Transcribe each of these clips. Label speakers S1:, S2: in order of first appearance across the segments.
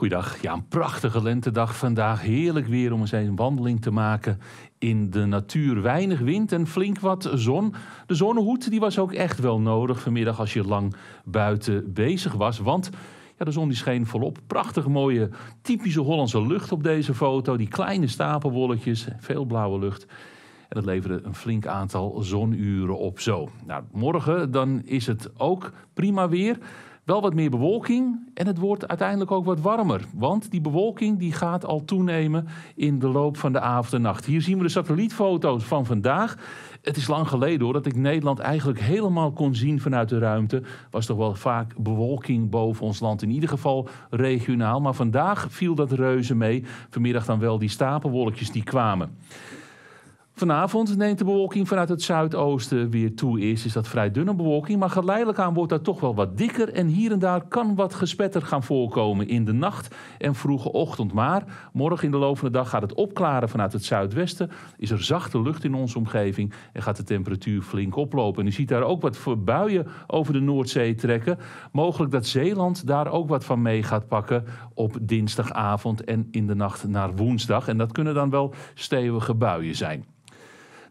S1: Goeiedag. Ja, een prachtige lentedag vandaag. Heerlijk weer om eens een wandeling te maken in de natuur. Weinig wind en flink wat zon. De zonnehoed die was ook echt wel nodig vanmiddag als je lang buiten bezig was. Want ja, de zon die scheen volop. Prachtig mooie, typische Hollandse lucht op deze foto. Die kleine stapelwolletjes, veel blauwe lucht. En dat leverde een flink aantal zonuren op zo. Nou, morgen dan is het ook prima weer wel wat meer bewolking en het wordt uiteindelijk ook wat warmer. Want die bewolking die gaat al toenemen in de loop van de avond en nacht. Hier zien we de satellietfoto's van vandaag. Het is lang geleden hoor dat ik Nederland eigenlijk helemaal kon zien vanuit de ruimte. Was toch wel vaak bewolking boven ons land, in ieder geval regionaal. Maar vandaag viel dat reuze mee. Vanmiddag dan wel die stapelwolkjes die kwamen. Vanavond neemt de bewolking vanuit het zuidoosten weer toe. Eerst is dat vrij dunne bewolking, maar geleidelijk aan wordt dat toch wel wat dikker. En hier en daar kan wat gespetter gaan voorkomen in de nacht en vroege ochtend. Maar morgen in de loop van de dag gaat het opklaren vanuit het zuidwesten. Is er zachte lucht in onze omgeving en gaat de temperatuur flink oplopen. En u ziet daar ook wat buien over de Noordzee trekken. Mogelijk dat Zeeland daar ook wat van mee gaat pakken op dinsdagavond en in de nacht naar woensdag. En dat kunnen dan wel stevige buien zijn.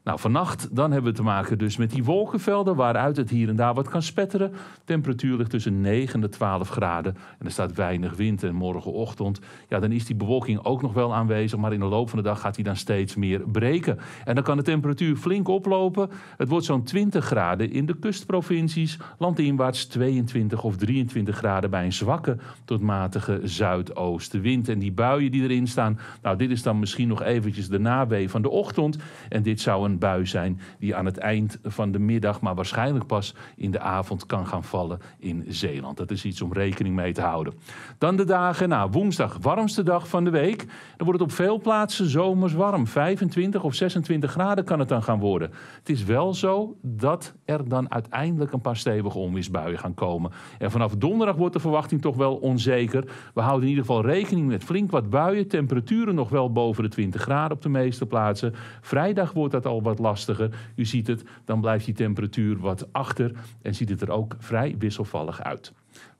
S1: Nou, vannacht dan hebben we te maken dus met die wolkenvelden waaruit het hier en daar wat kan spetteren. Temperatuur ligt tussen 9 en 12 graden en er staat weinig wind. En morgenochtend, ja, dan is die bewolking ook nog wel aanwezig, maar in de loop van de dag gaat die dan steeds meer breken. En dan kan de temperatuur flink oplopen. Het wordt zo'n 20 graden in de kustprovincies, landinwaarts 22 of 23 graden bij een zwakke tot matige zuidoostenwind. En die buien die erin staan, nou, dit is dan misschien nog eventjes de nawee van de ochtend en dit zou een een bui zijn die aan het eind van de middag, maar waarschijnlijk pas in de avond kan gaan vallen in Zeeland. Dat is iets om rekening mee te houden. Dan de dagen na woensdag, warmste dag van de week. Dan wordt het op veel plaatsen zomers warm. 25 of 26 graden kan het dan gaan worden. Het is wel zo dat er dan uiteindelijk een paar stevige onweersbuien gaan komen. En vanaf donderdag wordt de verwachting toch wel onzeker. We houden in ieder geval rekening met flink wat buien. Temperaturen nog wel boven de 20 graden op de meeste plaatsen. Vrijdag wordt dat al wat lastiger. U ziet het, dan blijft die temperatuur wat achter en ziet het er ook vrij wisselvallig uit.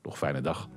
S1: Nog fijne dag.